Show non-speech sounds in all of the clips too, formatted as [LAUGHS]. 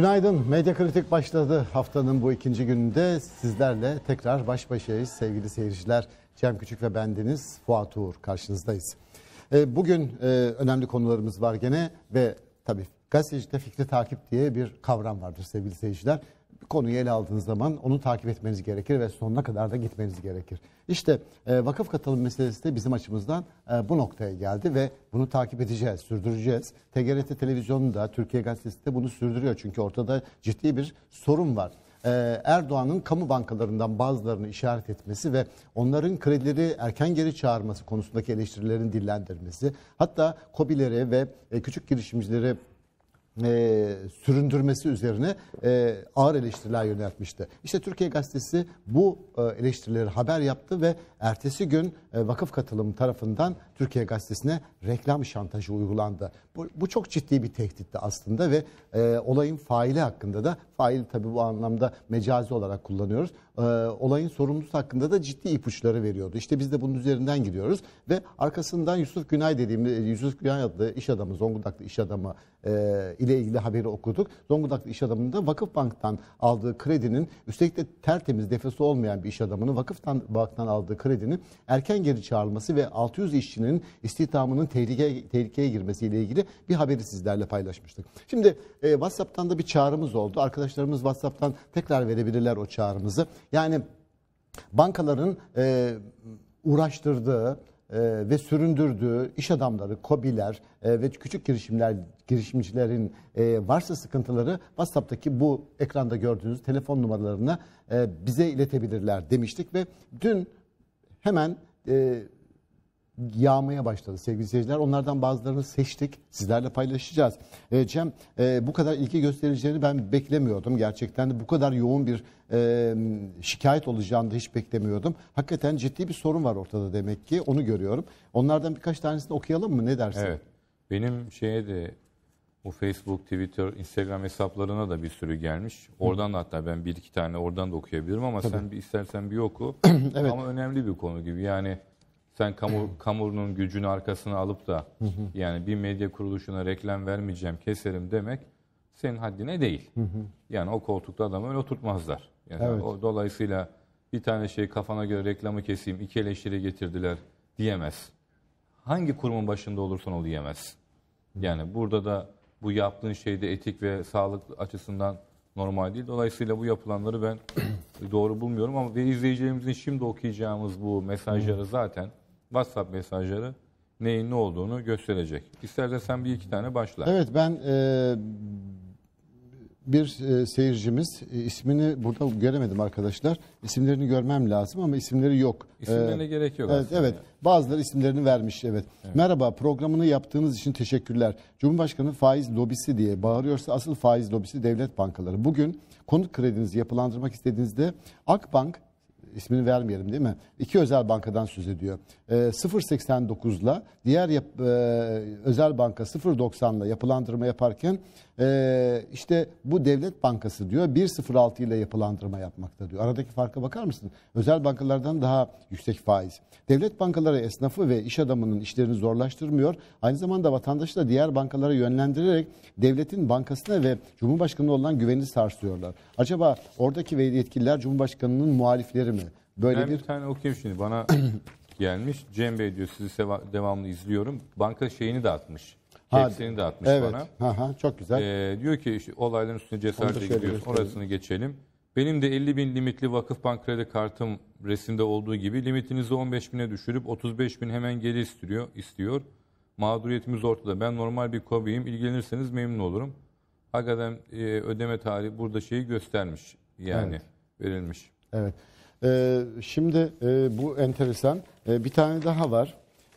Günaydın. Medya Kritik başladı. Haftanın bu ikinci gününde sizlerle tekrar baş başayız. Sevgili seyirciler, Cem Küçük ve bendeniz Fuat Uğur karşınızdayız. E, bugün e, önemli konularımız var gene ve tabii gazetecide fikri takip diye bir kavram vardır sevgili seyirciler konuyu ele aldığınız zaman onu takip etmeniz gerekir ve sonuna kadar da gitmeniz gerekir. İşte e, vakıf katılım meselesi de bizim açımızdan e, bu noktaya geldi ve bunu takip edeceğiz, sürdüreceğiz. TGRT televizyonu da, Türkiye Gazetesi de bunu sürdürüyor çünkü ortada ciddi bir sorun var. E, Erdoğan'ın kamu bankalarından bazılarını işaret etmesi ve onların kredileri erken geri çağırması konusundaki eleştirilerin dillendirmesi, hatta kobileri ve e, küçük girişimcileri e, süründürmesi üzerine e, ağır eleştiriler yöneltmişti. İşte Türkiye Gazetesi bu e, eleştirileri haber yaptı ve ertesi gün e, vakıf katılım tarafından Türkiye Gazetesi'ne reklam şantajı uygulandı. Bu, bu çok ciddi bir tehditti aslında ve e, olayın faili hakkında da fail tabii bu anlamda mecazi olarak kullanıyoruz e, olayın sorumlusu hakkında da ciddi ipuçları veriyordu. İşte biz de bunun üzerinden gidiyoruz ve arkasından Yusuf Günay dediğimiz e, Yusuf Günay adlı iş adamı Zonguldaklı iş adamı e, ile ilgili haberi okuduk. Zonguldaklı iş adamının da Vakıf Bank'tan aldığı kredinin üstelik de tertemiz defesi olmayan bir iş adamının Vakıftan Bank'tan aldığı kredinin erken geri çağrılması ve 600 işçinin istihdamının tehlikeye, tehlikeye girmesiyle ilgili bir haberi sizlerle paylaşmıştık. Şimdi e, WhatsApp'tan da bir çağrımız oldu. Arkadaşlarımız WhatsApp'tan tekrar verebilirler o çağrımızı. Yani bankaların e, uğraştırdığı e, ve süründürdüğü iş adamları, kobiler e, ve küçük girişimler girişimcilerin e, varsa sıkıntıları WhatsApp'taki bu ekranda gördüğünüz telefon numaralarına e, bize iletebilirler demiştik ve dün hemen e, yağmaya başladı sevgili seyirciler. Onlardan bazılarını seçtik. Sizlerle paylaşacağız. E, Cem e, bu kadar ilgi göstereceğini ben beklemiyordum. Gerçekten de bu kadar yoğun bir e, şikayet olacağını da hiç beklemiyordum. Hakikaten ciddi bir sorun var ortada demek ki. Onu görüyorum. Onlardan birkaç tanesini okuyalım mı? Ne dersin? Evet. Benim şeye de bu Facebook, Twitter, Instagram hesaplarına da bir sürü gelmiş. Oradan da hatta ben bir iki tane oradan da okuyabilirim ama Tabii. sen bir istersen bir oku. [CLEARS THROAT] evet. Ama önemli bir konu gibi. Yani sen kamu, [CLEARS THROAT] kamunun gücünü arkasına alıp da yani bir medya kuruluşuna reklam vermeyeceğim, keserim demek senin haddine değil. yani o koltukta adamı öyle oturtmazlar. Yani evet. o, dolayısıyla bir tane şey kafana göre reklamı keseyim, iki eleştiri getirdiler diyemez. Hangi kurumun başında olursan ol diyemez. Yani burada da bu yaptığın şeyde etik ve sağlık açısından normal değil. Dolayısıyla bu yapılanları ben [CLEARS THROAT] doğru bulmuyorum ama ve izleyicilerimizin şimdi okuyacağımız bu mesajları zaten WhatsApp mesajları neyin ne olduğunu gösterecek. İstersen bir iki tane başla. Evet ben e, bir e, seyircimiz e, ismini burada göremedim arkadaşlar. İsimlerini görmem lazım ama isimleri yok. E, İsimlerine ee, gerek yok evet, aslında. Evet bazıları isimlerini vermiş evet. evet. Merhaba programını yaptığınız için teşekkürler. Cumhurbaşkanı faiz lobisi diye bağırıyorsa asıl faiz lobisi devlet bankaları. Bugün konut kredinizi yapılandırmak istediğinizde Akbank ismini vermeyelim değil mi? İki özel bankadan söz ediyor. E, ee, ile diğer yap, e, özel banka 0.90 ile yapılandırma yaparken e, işte bu devlet bankası diyor 1.06 ile yapılandırma yapmakta diyor. Aradaki farka bakar mısın? Özel bankalardan daha yüksek faiz. Devlet bankaları esnafı ve iş adamının işlerini zorlaştırmıyor. Aynı zamanda vatandaşı da diğer bankalara yönlendirerek devletin bankasına ve Cumhurbaşkanı olan güveni sarsıyorlar. Acaba oradaki yetkililer Cumhurbaşkanı'nın muhalifleri mi? Böyle ben bir... bir tane okuyayım şimdi. Bana [CLEARS THROAT] gelmiş. Cem Bey diyor sizi devamlı izliyorum. Banka şeyini dağıtmış. atmış. Hepsini dağıtmış atmış evet. bana. Aha, çok güzel. Ee, diyor ki işte, olayların üstüne cesaretle gidiyoruz. Orasını geçelim. Benim de 50 bin limitli vakıf bank kredi kartım resimde olduğu gibi limitinizi 15 bine düşürüp 35 bin hemen geri istiyor. istiyor. Mağduriyetimiz ortada. Ben normal bir kobiyim. İlgilenirseniz memnun olurum. Hakikaten e, ödeme tarihi burada şeyi göstermiş. Yani evet. verilmiş. Evet. E, şimdi e, bu enteresan. E, bir tane daha var.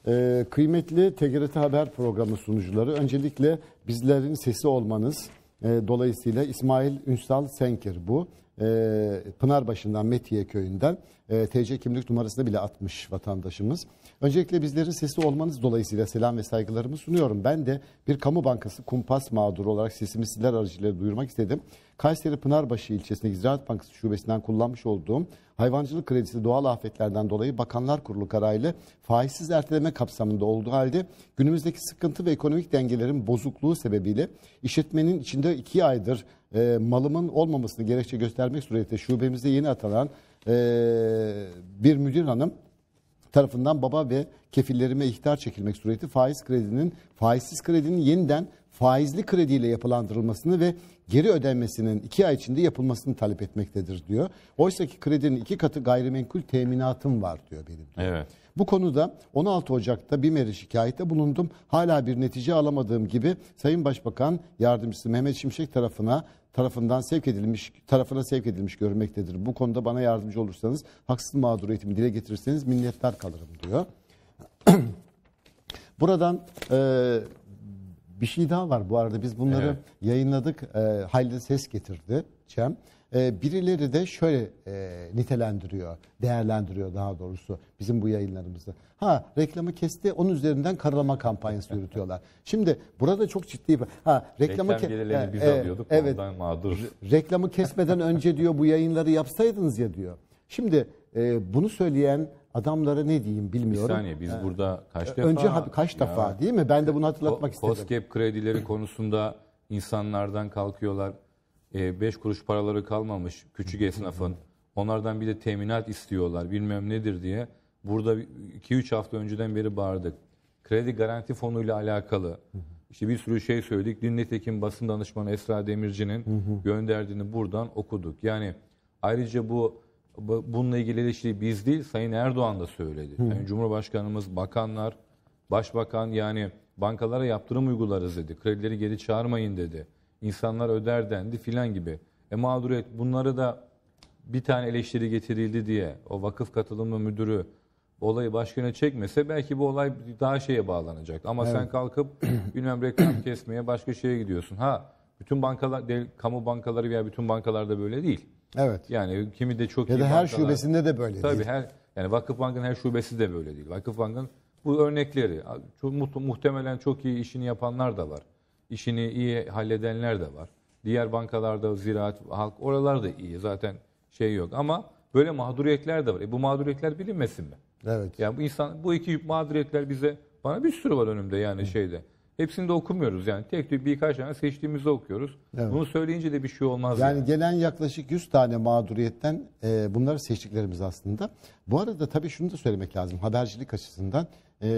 E, kıymetli TGRT Haber programı sunucuları. Öncelikle bizlerin sesi olmanız. E, dolayısıyla İsmail Ünsal Senker bu. Ee, Pınarbaşı'ndan Metiye köyünden e, TC kimlik numarasını bile atmış vatandaşımız. Öncelikle bizlerin sesi olmanız dolayısıyla selam ve saygılarımı sunuyorum. Ben de bir kamu bankası kumpas mağduru olarak sesimi sizler aracılığıyla duyurmak istedim. Kayseri Pınarbaşı ilçesindeki Ziraat Bankası şubesinden kullanmış olduğum hayvancılık kredisi doğal afetlerden dolayı Bakanlar Kurulu kararıyla faizsiz erteleme kapsamında olduğu halde günümüzdeki sıkıntı ve ekonomik dengelerin bozukluğu sebebiyle işletmenin içinde iki aydır e, malımın olmamasını gerekçe göstermek suretiyle şubemize yeni atanan e, bir müdür hanım tarafından baba ve kefillerime ihtar çekilmek sureti faiz kredinin faizsiz kredinin yeniden faizli krediyle yapılandırılmasını ve geri ödenmesinin iki ay içinde yapılmasını talep etmektedir diyor. Oysa ki kredinin iki katı gayrimenkul teminatım var diyor benim. Diyor. Evet. Bu konuda 16 Ocak'ta bir meri şikayette bulundum. Hala bir netice alamadığım gibi Sayın Başbakan Yardımcısı Mehmet Şimşek tarafına tarafından sevk edilmiş tarafına sevk edilmiş görmektedir. Bu konuda bana yardımcı olursanız haksız mağduriyetimi dile getirirseniz minnettar kalırım diyor. [CLEARS THROAT] Buradan e, bir şey daha var bu arada biz bunları evet. yayınladık. E, ee, hayli ses getirdi Cem. E, birileri de şöyle e, nitelendiriyor, değerlendiriyor daha doğrusu bizim bu yayınlarımızda. Ha reklamı kesti, onun üzerinden karalama kampanyası [LAUGHS] yürütüyorlar. Şimdi burada çok ciddi bir... Ha, reklamı Reklam gelirlerini e, biz e, alıyorduk, evet, ondan mağdur. Reklamı kesmeden önce diyor bu yayınları yapsaydınız ya diyor. Şimdi e, bunu söyleyen adamlara ne diyeyim bilmiyorum. Bir saniye biz ee, burada kaç defa... Önce kaç defa ya, değil mi? Ben de bunu hatırlatmak ko, istedim. Koskep kredileri [CLEARS THROAT] konusunda insanlardan kalkıyorlar. 5 e, ee, beş kuruş paraları kalmamış küçük [CLEARS THROAT] esnafın. Onlardan bir de teminat istiyorlar bilmem nedir diye. Burada 2-3 hafta önceden beri bağırdık. Kredi garanti fonuyla alakalı İşte bir sürü şey söyledik. Dinletekin basın danışmanı Esra Demirci'nin gönderdiğini buradan okuduk. Yani ayrıca bu bununla ilgili eleştiri biz değil Sayın Erdoğan da söyledi. Hı. Yani Cumhurbaşkanımız, bakanlar, başbakan yani bankalara yaptırım uygularız dedi. Kredileri geri çağırmayın dedi. İnsanlar öder dendi filan gibi. E mağduriyet bunları da bir tane eleştiri getirildi diye o vakıf katılımı müdürü olayı başkana çekmese belki bu olay daha şeye bağlanacak. Ama evet. sen kalkıp [CLEARS THROAT] bilmem reklam kesmeye başka şeye gidiyorsun. Ha bütün bankalar, kamu bankaları veya bütün bankalarda böyle değil. Evet. Yani kimi de çok ya iyi da her bankalar. şubesinde de böyle Tabii değil. her yani Vakıfbank'ın her şubesi de böyle değil. Vakıfbank'ın bu örnekleri çok, muhtemelen çok iyi işini yapanlar da var. İşini iyi halledenler de var. Diğer bankalarda Ziraat, Halk oralar da iyi zaten şey yok ama böyle mağduriyetler de var. E bu mağduriyetler bilinmesin mi? Evet. Yani bu insan bu iki mağduriyetler bize bana bir sürü var önümde yani Hı. şeyde. Hepsini de okumuyoruz yani. Tek tek birkaç tane seçtiğimizde okuyoruz. Evet. Bunu söyleyince de bir şey olmaz. Yani, yani. gelen yaklaşık 100 tane mağduriyetten e, bunları seçtiklerimiz aslında. Bu arada tabii şunu da söylemek lazım. Habercilik açısından e,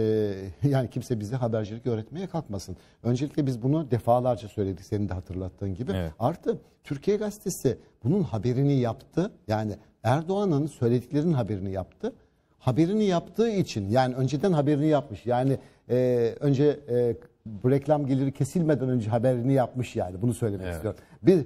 [LAUGHS] yani kimse bize habercilik öğretmeye kalkmasın. Öncelikle biz bunu defalarca söyledik senin de hatırlattığın gibi. Evet. Artı Türkiye Gazetesi bunun haberini yaptı. Yani Erdoğan'ın söylediklerinin haberini yaptı haberini yaptığı için yani önceden haberini yapmış. Yani e, önce e, bu reklam geliri kesilmeden önce haberini yapmış yani bunu söylemek evet. istiyorum. Bir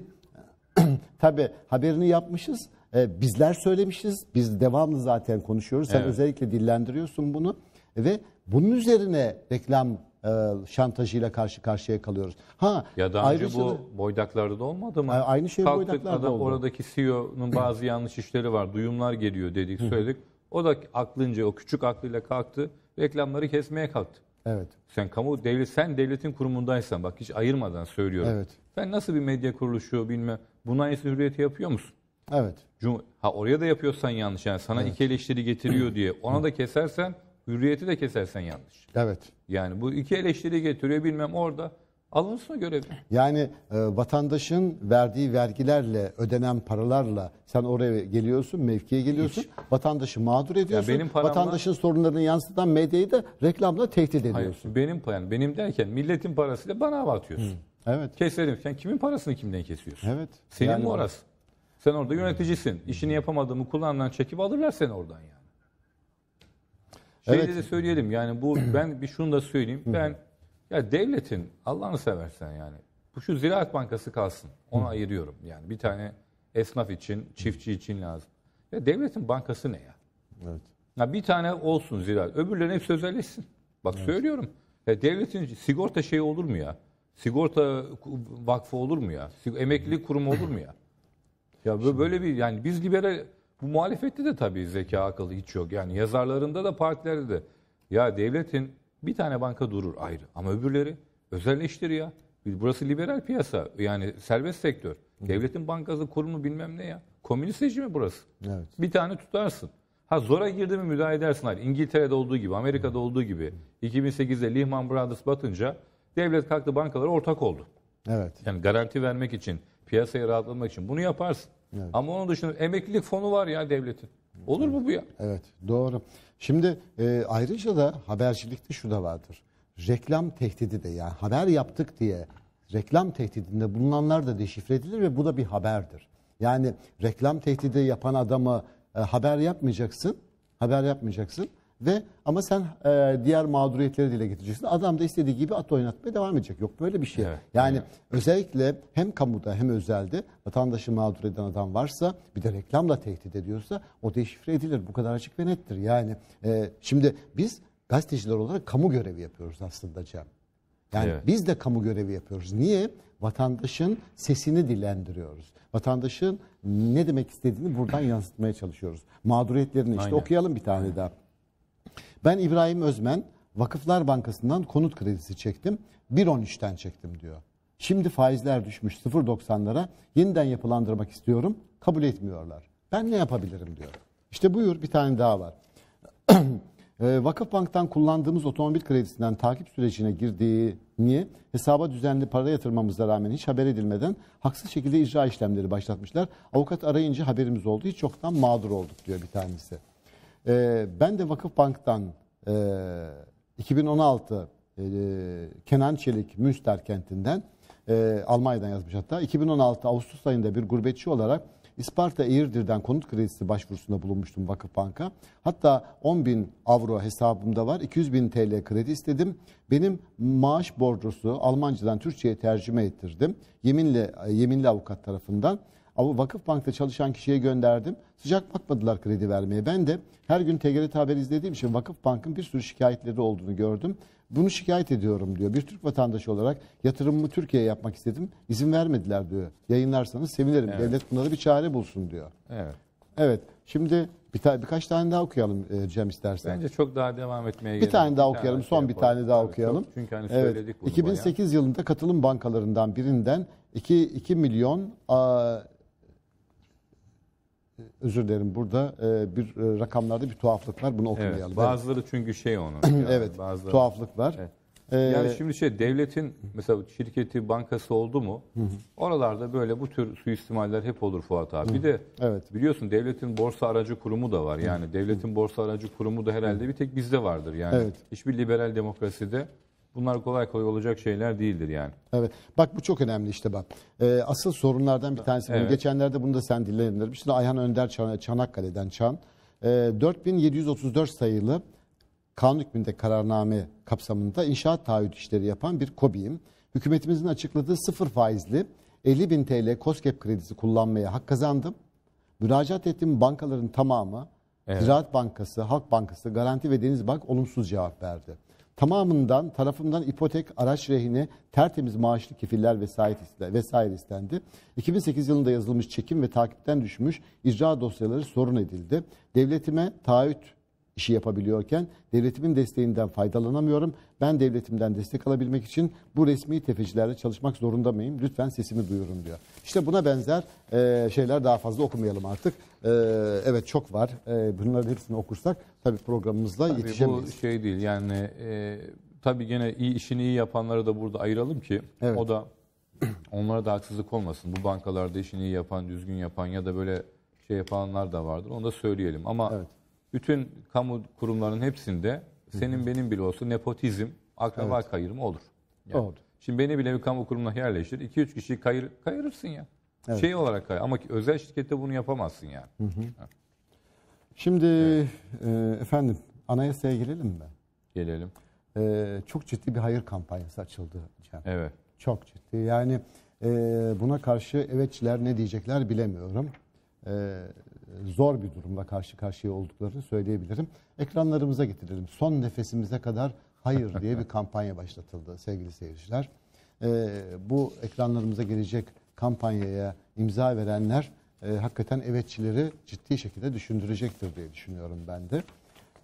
[CLEARS THROAT] tabi haberini yapmışız. E, bizler söylemişiz. Biz devamlı zaten konuşuyoruz. Sen evet. özellikle dillendiriyorsun bunu ve bunun üzerine reklam e, şantajıyla karşı karşıya kalıyoruz. Ha ya daha önce bu da, boydaklarda da olmadı mı? Aynı şey Kalktık boydaklarda adam, oldu. Oradaki CEO'nun bazı yanlış işleri var. Duyumlar geliyor dedik, söyledik. O da aklınca o küçük aklıyla kalktı. Reklamları kesmeye kalktı. Evet. Sen kamu devlet sen devletin kurumundaysan bak hiç ayırmadan söylüyorum. Evet. Sen nasıl bir medya kuruluşu bilmem buna aynısını hürriyete yapıyor musun? Evet. Cum ha oraya da yapıyorsan yanlış yani sana evet. iki eleştiri getiriyor diye [CLEARS THROAT] ona da kesersen hürriyeti de kesersen yanlış. Evet. Yani bu iki eleştiri getiriyor bilmem orada Alınsın o görev. Yani e, vatandaşın verdiği vergilerle, ödenen paralarla sen oraya geliyorsun, mevkiye geliyorsun. Hiç. Vatandaşı mağdur ediyorsun. Ya benim paramla... Vatandaşın sorunlarını yansıtan medyayı da reklamla tehdit ediyorsun. Hayır, benim yani benim derken milletin parasıyla bana hava atıyorsun. Hı. Evet. keselim. Sen kimin parasını kimden kesiyorsun? Evet. Senin yani mi orası? Var. Sen orada yöneticisin. İşini yapamadığımı kulağından çekip alırlar seni oradan yani. Şeyde evet. de söyleyelim yani bu ben bir şunu da söyleyeyim. Ben ya devletin Allah'ını seversen yani bu şu Ziraat Bankası kalsın. Onu Hı. ayırıyorum. Yani bir tane esnaf için, çiftçi için lazım. Ya devletin bankası ne ya? Evet. Ya bir tane olsun ziraat. Öbürlerine hepsi özelleşsin. Bak evet. söylüyorum. Ya devletin sigorta şeyi olur mu ya? Sigorta vakfı olur mu ya? Emeklilik kurumu olur mu ya? [CLEARS THROAT] Ya Şimdi... böyle bir yani biz liberal bu muhalefette de tabii zeka akıllı hiç yok. Yani yazarlarında da partilerde de. Ya devletin bir tane banka durur ayrı ama öbürleri özelleştir ya. Burası liberal piyasa yani serbest sektör. Hı. Devletin bankası kurumu bilmem ne ya. Komünist rejimi burası. Evet. Bir tane tutarsın. Ha zora girdi mi müdahale edersin. Hayır. İngiltere'de olduğu gibi, Amerika'da olduğu gibi. 2008'de Lehman Brothers batınca devlet kalktı bankalara ortak oldu. Evet. Yani garanti vermek için, piyasaya rahatlamak için bunu yaparsın. Evet. Ama onun dışında emeklilik fonu var ya devletin. Olur mu bu ya? Evet doğru. Şimdi e, ayrıca da habercilikte şu da vardır. Reklam tehdidi de yani haber yaptık diye reklam tehdidinde bulunanlar da deşifre edilir ve bu da bir haberdir. Yani reklam tehdidi yapan adamı e, haber yapmayacaksın. Haber yapmayacaksın. Ve ama sen e, diğer mağduriyetleri dile getireceksin. Adam da istediği gibi at oynatmaya devam edecek. Yok böyle bir şey. Evet, yani evet. özellikle hem kamuda hem özelde vatandaşı mağdur eden adam varsa bir de reklamla tehdit ediyorsa o deşifre edilir. Bu kadar açık ve nettir. Yani e, şimdi biz gazeteciler olarak kamu görevi yapıyoruz aslında Cem. Yani evet. biz de kamu görevi yapıyoruz. Niye? Vatandaşın sesini dilendiriyoruz. Vatandaşın ne demek istediğini buradan yansıtmaya çalışıyoruz. Mağduriyetlerini işte Aynen. okuyalım bir tane daha. Ben İbrahim Özmen Vakıflar Bankası'ndan konut kredisi çektim. 1.13'ten çektim diyor. Şimdi faizler düşmüş 0.90'lara yeniden yapılandırmak istiyorum. Kabul etmiyorlar. Ben ne yapabilirim diyor. İşte buyur bir tane daha var. [CLEARS THROAT] Ee, Vakıf Bank'tan kullandığımız otomobil kredisinden takip sürecine girdiği niye hesaba düzenli para yatırmamıza rağmen hiç haber edilmeden haksız şekilde icra işlemleri başlatmışlar. Avukat arayınca haberimiz oldu. Hiç çoktan mağdur olduk diyor bir tanesi. E, ben de Vakıf Bank'tan e, 2016 e, Kenan Çelik Münster kentinden e, Almanya'dan yazmış hatta 2016 Ağustos ayında bir gurbetçi olarak İsparta Eğirdir'den konut kredisi başvurusunda bulunmuştum Vakıf Banka. Hatta 10 bin avro hesabımda var. 200 bin TL kredi istedim. Benim maaş borcusu Almancadan Türkçe'ye tercüme ettirdim. Yeminli, e, yeminli avukat tarafından. Vakıf Bank'ta çalışan kişiye gönderdim. Sıcak bakmadılar kredi vermeye. Ben de her gün TGRT haber izlediğim için Vakıf Bank'ın bir sürü şikayetleri olduğunu gördüm. Bunu şikayet ediyorum diyor. Bir Türk vatandaşı olarak yatırımımı Türkiye'ye yapmak istedim. İzin vermediler diyor. Yayınlarsanız sevinirim. Evet. Devlet bunlara bir çare bulsun diyor. Evet. Evet. Şimdi bir ta- birkaç tane daha okuyalım e, Cem istersen. Bence çok daha devam etmeye gerek Bir tane yok. daha okuyalım. Son şey bir tane daha Tabii, okuyalım. çok- çünkü hani söyledik bunu 2008 yılında katılım bankalarından birinden 2 2 milyon a, özür dilerim burada e, bir e, rakamlarda bir tuhaflık var. Bunu okumayalım. Evet, bazıları evet. çünkü şey onun. [CLEARS THROAT] Yani evet. Bazıları. Tuhaflık var. Evet. Ee, yani şimdi şey devletin mesela şirketi bankası oldu mu? Hı. Oralarda böyle bu tür suistimaller hep olur Fuat abi. Hı. Bir de evet. biliyorsun devletin borsa aracı kurumu da var. Yani devletin borsa aracı kurumu da herhalde bir tek bizde vardır yani. Evet. Hiçbir liberal demokraside Bunlar kolay kolay olacak şeyler değildir yani. Evet. Bak bu çok önemli işte bak. Ee, asıl sorunlardan bir tanesi. Evet. geçenlerde bunu da sen dillendirmiştin. Ayhan Önder Çan, Çanakkale'den Çan. Ee, 4734 sayılı kanun hükmünde kararname kapsamında inşaat taahhüt işleri yapan bir kobiyim. Hükümetimizin açıkladığı sıfır faizli 50 bin TL COSGAP kredisi kullanmaya hak kazandım. Müracaat ettiğim bankaların tamamı Evet. Ziraat Bankası, Halk Bankası, Garanti ve Deniz Bank olumsuz cevap verdi. Tamamından tarafımdan ipotek, araç rehine, tertemiz maaşlı kefiller vesaire istendi. 2008 yılında yazılmış çekim ve takipten düşmüş icra dosyaları sorun edildi. Devletime taahhüt işi yapabiliyorken devletimin desteğinden faydalanamıyorum. Ben devletimden destek alabilmek için bu resmi tefecilerle çalışmak zorunda mıyım? Lütfen sesimi duyurun diyor. İşte buna benzer e, şeyler daha fazla okumayalım artık. E, evet çok var. E, bunların hepsini okursak tabii programımızda tabii yetişemeyiz. Bu şey değil yani e, tabii gene iyi işini iyi yapanları da burada ayıralım ki evet. o da onlara da haksızlık olmasın. Bu bankalarda işini iyi yapan, düzgün yapan ya da böyle şey yapanlar da vardır. Onu da söyleyelim. Ama evet bütün kamu kurumlarının hepsinde senin benim bile olsun nepotizm, akraba evet. kayırma olur. Yani. Olur. Şimdi beni bile bir kamu kurumuna yerleştir. 2-3 kişiyi kayır, kayırırsın ya. Evet. Şey olarak kayır. Ama özel şirkette bunu yapamazsın yani. Hı hı. Şimdi evet. e, efendim anayasaya girelim mi? Gelelim. E, çok ciddi bir hayır kampanyası açıldı Cem. Evet. Çok ciddi. Yani e, buna karşı evetçiler ne diyecekler bilemiyorum. E, zor bir durumla karşı karşıya olduklarını söyleyebilirim. Ekranlarımıza getirelim. Son nefesimize kadar hayır diye bir kampanya başlatıldı sevgili seyirciler. E, bu ekranlarımıza gelecek kampanyaya imza verenler e, hakikaten evetçileri ciddi şekilde düşündürecektir diye düşünüyorum ben de.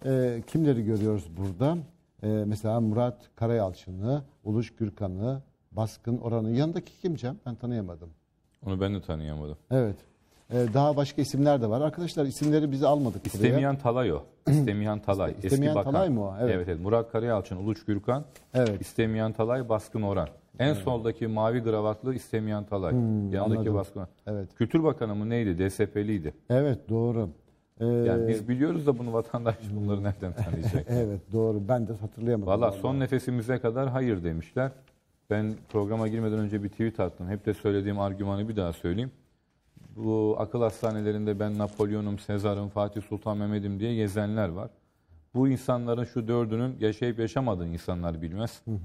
E, kimleri görüyoruz burada? E, mesela Murat Karayalçın'ı, Uluş Gürkan'ı, Baskın Oran'ı. Yanındaki kim Cem? Ben tanıyamadım. Onu ben de tanıyamadım. Evet. Ee, daha başka isimler de var. Arkadaşlar isimleri bizi almadık İstemeyen buraya. Talay o. [CLEARS THROAT] İstemeyen Talay. İstemeyen Eski Bakan. Talay mı o? Evet. evet, evet. Murat Karayalçın, Uluç Gürkan. Evet. İstemeyen Talay, Baskın Orhan. En evet. soldaki mavi gravatlı İstemeyen Talay. Hmm, Yanındaki anladım. Baskın Oran. Evet. Kültür Bakanı mı neydi? DSP'liydi. Evet doğru. Ee, yani biz biliyoruz da bunu vatandaş hmm. bunları nereden [LAUGHS] tanıyacak? evet doğru ben de hatırlayamadım. Valla son nefesimize kadar hayır demişler. Ben programa girmeden önce bir tweet attım. Hep de söylediğim argümanı bir daha söyleyeyim bu akıl hastanelerinde ben Napolyon'um, Sezar'ım, Fatih Sultan Mehmet'im diye gezenler var. Bu insanların şu dördünün yaşayıp yaşamadığını insanlar bilmez. Hı hı.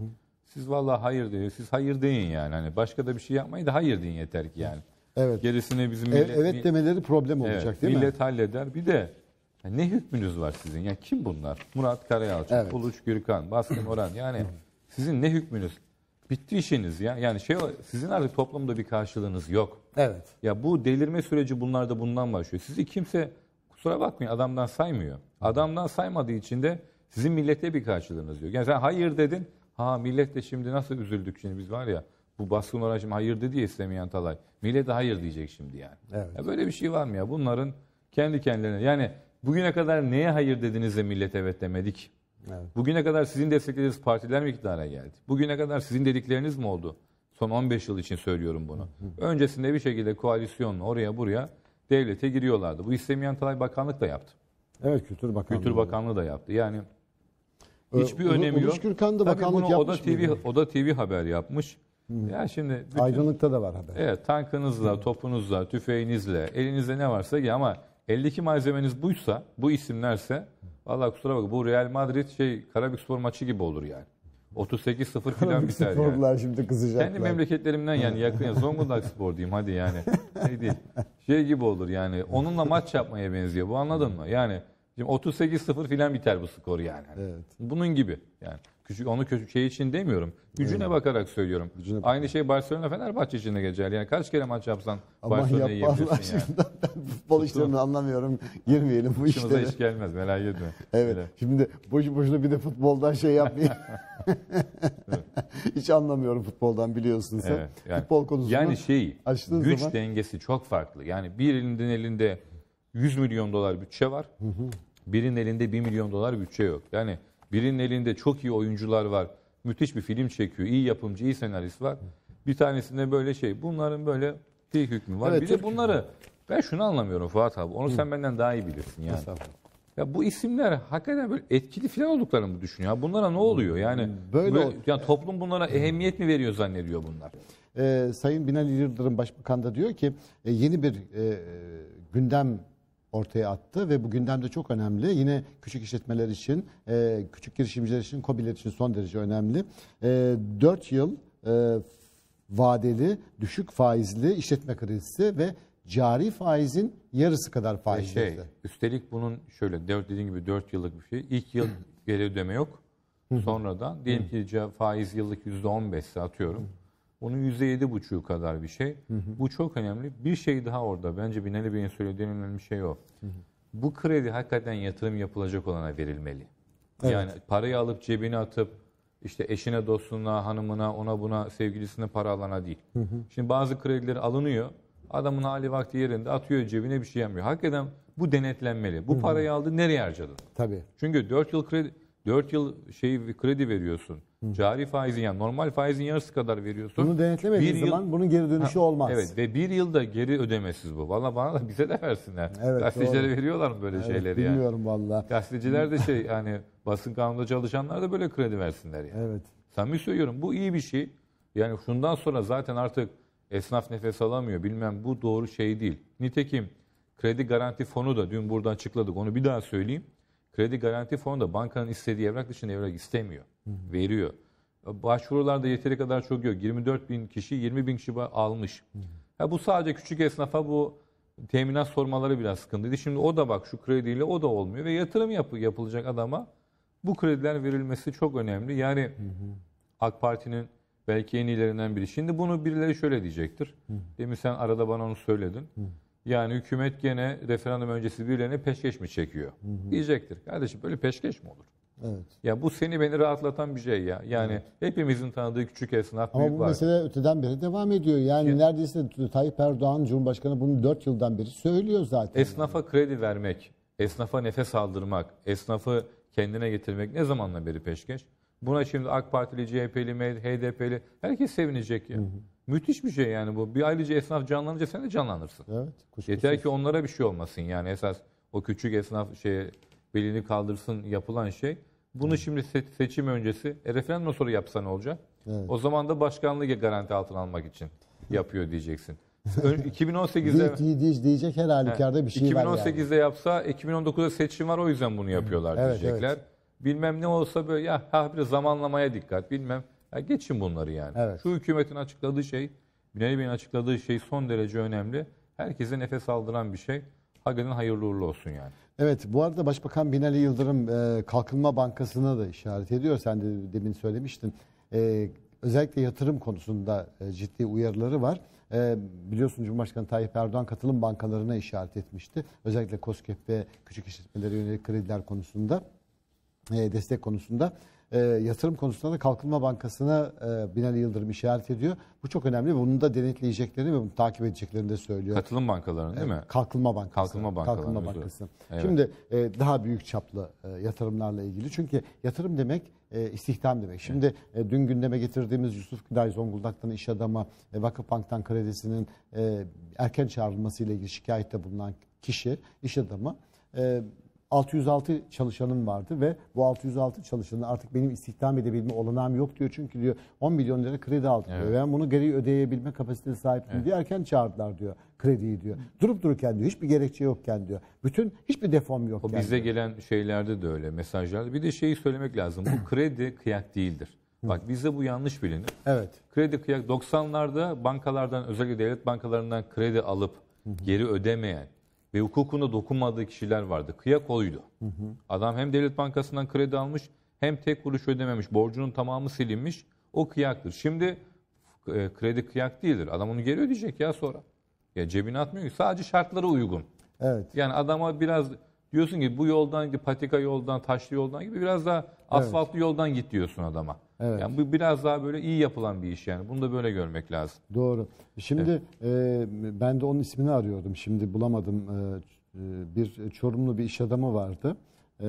Siz vallahi hayır diyor. Siz hayır deyin yani. Hani başka da bir şey yapmayın da hayır deyin yeter ki yani. Evet. Gerisini bizim e, millet, evet demeleri problem olacak evet, değil mi? Millet halleder. Bir de ne hükmünüz var sizin? Ya kim bunlar? Murat Karayalçın, evet. Uluç Gürkan, Baskın Orhan. Yani [CLEARS THROAT] sizin ne hükmünüz? Bitti işiniz ya. Yani şey sizin artık toplumda bir karşılığınız yok. Evet. Ya bu delirme süreci bunlar da bundan başlıyor. Sizi kimse kusura bakmayın adamdan saymıyor. Adamdan saymadığı için de sizin millete bir karşılığınız yok. Yani sen hayır dedin. Ha millet de şimdi nasıl üzüldük şimdi biz var ya. Bu baskın olan şimdi hayır dedi ya istemeyen Talay. Millet de hayır diyecek şimdi yani. Evet. Ya böyle bir şey var mı ya? Bunların kendi kendilerine yani bugüne kadar neye hayır dediniz de millet evet demedik. Evet. Bugüne kadar sizin desteklediğiniz partiler mi iktidara geldi? Bugüne kadar sizin dedikleriniz mi oldu? Son 15 yıl için söylüyorum bunu. Öncesinde bir şekilde koalisyonla oraya buraya devlete giriyorlardı. Bu istemeyen Talay Bakanlık da yaptı. Evet Kültür Bakanlığı. Kültür Bakanlığı da yaptı. Yani ee, hiçbir ee, önemi yok. Uluş Gürkan da bakanlık bunu Oda TV, Oda TV haber yapmış. Ya şimdi bütün, aydınlıkta da var haber. Evet, tankınızla, topunuzla, tüfeğinizle, elinizde ne varsa ya ama eldeki malzemeniz buysa, bu isimlerse Vallahi kusura bakma bu Real Madrid şey Karabükspor maçı gibi olur yani. 38-0 [LAUGHS] falan biter yani. şimdi kızacaklar. Kendi memleketlerimden yani yakın ya Zonguldak Spor diyeyim hadi yani. Şey Şey gibi olur yani. Onunla maç yapmaya benziyor. Bu anladın mı? Yani Şimdi 38-0 filan biter bu skor yani. Evet. Bunun gibi yani. Küçük onu küçük şey için demiyorum. Gücüne evet. bakarak söylüyorum. Gücüne Aynı şey Barcelona Fenerbahçe için de geçerli. Yani kaç kere maç yapsan Barcelona'yı yiyebilirsin yani. Ben futbol işlerini [LAUGHS] anlamıyorum. Girmeyelim bu İşimize işlere. hiç gelmez merak etme. Evet. Öyle. Şimdi boşu boşuna bir de futboldan şey yapmayayım. [LAUGHS] [LAUGHS] hiç anlamıyorum futboldan biliyorsun sen. Evet, yani, Futbol konusunu yani şey, güç zaman... dengesi çok farklı. Yani bir elinde elinde 100 milyon dolar bütçe var. Hı hı. Birinin elinde 1 milyon dolar bütçe yok. Yani birinin elinde çok iyi oyuncular var. Müthiş bir film çekiyor. iyi yapımcı, iyi senarist var. Bir tanesinde böyle şey. Bunların böyle tek hükmü var. Evet, bir de bunları ben şunu anlamıyorum Fuat abi. Onu hı. sen benden daha iyi bilirsin yani. Ya bu isimler hakikaten böyle etkili falan olduklarını mı düşünüyor? Bunlara ne oluyor? Yani böyle, böyle yani toplum bunlara ehemmiyet mi veriyor zannediyor bunlar? E, Sayın Binali Yıldırım Başbakan da diyor ki e, yeni bir e, e gündem ortaya attı ve bu gündemde çok önemli. Yine küçük işletmeler için, e, küçük girişimciler için, COBİ'ler için son derece önemli. E, 4 yıl e, vadeli, düşük faizli işletme kredisi ve cari faizin yarısı kadar e, faiz şey, Üstelik bunun şöyle dediğim gibi 4 yıllık bir şey. İlk yıl geri ödeme yok. Sonradan diyelim ki faiz yıllık %15 atıyorum. Onun %7,5'u kadar bir şey. Hı hı. Bu çok önemli. Bir şey daha orada. Bence Binali Bey'in söylediği en önemli şey o. Hı hı. Bu kredi hakikaten yatırım yapılacak olana verilmeli. Evet. Yani parayı alıp cebine atıp işte eşine, dostuna, hanımına, ona buna, sevgilisine para alana değil. Hı hı. Şimdi bazı krediler alınıyor. Adamın hali vakti yerinde atıyor cebine bir şey yapmıyor. Hakikaten bu denetlenmeli. Bu parayı aldı nereye harcadı? Tabii. Çünkü 4 yıl kredi 4 yıl şey kredi veriyorsun. Hı. Cari faizin yani normal faizin yarısı kadar veriyorsun. Bunu denetlemediğin bir zaman yıl, bunun geri dönüşü ha, olmaz. Evet ve bir yılda geri ödemesiz bu. Valla bana da [LAUGHS] bize de versinler. Evet, Gazetecilere veriyorlar mı böyle evet, şeyleri bilmiyorum yani? Bilmiyorum valla. Gazeteciler de [LAUGHS] şey yani basın kanununda çalışanlar da böyle kredi versinler yani. Evet. Samimi söylüyorum bu iyi bir şey. Yani şundan sonra zaten artık esnaf nefes alamıyor bilmem bu doğru şey değil. Nitekim kredi garanti fonu da dün buradan açıkladık onu bir daha söyleyeyim. Kredi Garanti Fonu da bankanın istediği evrak dışında evrak istemiyor. Hı hı. Veriyor. Başvurularda yeteri kadar çok yok. 24 bin kişi, 20 bin kişi almış. Hı Ya bu sadece küçük esnafa bu teminat sormaları biraz sıkıntıydı. Şimdi o da bak şu krediyle o da olmuyor ve yatırım yap yapılacak adama bu krediler verilmesi çok önemli. Yani hı hı. AK Parti'nin belki en ilerinden biri. Şimdi bunu birileri şöyle diyecektir. Hı. Demin sen arada bana onu söyledin. Hı. Yani hükümet gene referandum öncesi birilerine peşkeş mi çekiyor? Diyecektir. Kardeşim böyle peşkeş mi olur? Evet. Ya bu seni beni rahatlatan bir şey ya. Yani evet. hepimizin tanıdığı küçük esnaf Ama büyük bu var. mesele öteden beri devam ediyor. Yani ya. neredeyse Tayyip Erdoğan Cumhurbaşkanı bunu 4 yıldan beri söylüyor zaten. Esnafa yani. kredi vermek, esnafa nefes aldırmak, esnafı kendine getirmek ne zamanla beri peşkeş? Buna şimdi AK Partili, CHP'li, HDP'li herkes sevinecek ya. Hı hı. Müthiş bir şey yani bu. Bir ayrıca esnaf canlanınca sen de canlanırsın. Evet. Kuşkusuz. Yeter ki onlara bir şey olmasın yani esas o küçük esnaf şey belini kaldırsın yapılan şey. Bunu Hı. şimdi seçim öncesi e, referandum soru yapsa ne olacak? Evet. O zaman da başkanlığı garanti altına almak için yapıyor diyeceksin. 2018'de [LAUGHS] diyecek her halükarda bir şey 2018'de var. 2018'de yani. yapsa 2019'da seçim var o yüzden bunu yapıyorlar evet, diyecekler. Evet. Bilmem ne olsa böyle ya ha bir zamanlamaya dikkat bilmem ya geçin bunları yani. Evet. Şu hükümetin açıkladığı şey, Binali Bey'in açıkladığı şey son derece önemli. Herkese nefes aldıran bir şey. Hakikaten hayırlı uğurlu olsun yani. Evet bu arada Başbakan Binali Yıldırım e, Kalkınma Bankası'na da işaret ediyor. Sen de demin söylemiştin. E, özellikle yatırım konusunda e, ciddi uyarıları var. E, biliyorsun Cumhurbaşkanı Tayyip Erdoğan katılım bankalarına işaret etmişti. Özellikle COSGAP ve küçük işletmelere yönelik krediler konusunda, e, destek konusunda e, yatırım konusunda da Kalkınma Bankası'na e, Binali Yıldırım işaret ediyor. Bu çok önemli ve bunu da denetleyeceklerini ve bunu takip edeceklerini de söylüyor. Katılım bankalarının değil mi? Kalkınma Bankası. Kalkınma, Kalkınma Bankası. Evet. Şimdi e, daha büyük çaplı e, yatırımlarla ilgili. Çünkü yatırım demek e, istihdam demek. Şimdi evet. e, dün gündeme getirdiğimiz Yusuf Güday Zonguldak'tan iş adama e, Vakıfbank'tan kredisinin e, erken çağrılması ile ilgili şikayette bulunan kişi, iş adamı e, 606 çalışanım vardı ve bu 606 çalışanın artık benim istihdam edebilme olanağım yok diyor. Çünkü diyor 10 milyon lira kredi aldım evet. diyor. Ben bunu geri ödeyebilme kapasitesine sahip değilim evet. diye çağırdılar diyor krediyi diyor. Durup dururken diyor hiçbir gerekçe yokken diyor. Bütün hiçbir defom yok. O bize diyor. gelen şeylerde de öyle mesajlarda. Bir de şeyi söylemek lazım. Bu [CLEARS THROAT] kredi kıyak değildir. Bak bizde bu yanlış bilinir. Evet. Kredi kıyak 90'larda bankalardan özellikle devlet bankalarından kredi alıp geri ödemeyen ve hukukuna dokunmadığı kişiler vardı. Kıyak koluydu. Hı hı. Adam hem Devlet Bankası'ndan kredi almış hem tek kuruş ödememiş. Borcunun tamamı silinmiş. O kıyaktır. Şimdi e, kredi kıyak değildir. Adam onu geri ödeyecek ya sonra. Ya cebine atmıyor ki. Sadece şartlara uygun. Evet. Yani adama biraz diyorsun ki bu yoldan patika yoldan, taşlı yoldan gibi biraz daha asfaltlı evet. yoldan git diyorsun adama. Evet. Yani bu biraz daha böyle iyi yapılan bir iş yani. Bunu da böyle görmek lazım. Doğru. Şimdi evet. e, ben de onun ismini arıyordum. Şimdi bulamadım. E, e bir Çorumlu bir iş adamı vardı. E,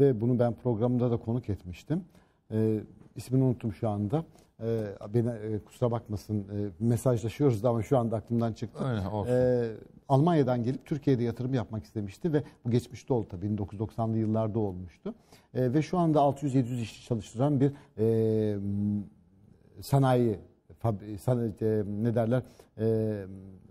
ve bunu ben programda da konuk etmiştim. E, ismini unuttum şu anda. Ee, e, beni kusura bakmasın e, mesajlaşıyoruz da ama şu anda aklımdan çıktı. Öyle, e, Almanya'dan gelip Türkiye'de yatırım yapmak istemişti ve bu geçmişte oldu tabii 1990'lı yıllarda olmuştu. E, ve şu anda 600-700 işçi çalıştıran bir e, sanayi sanayi, e, ne derler e,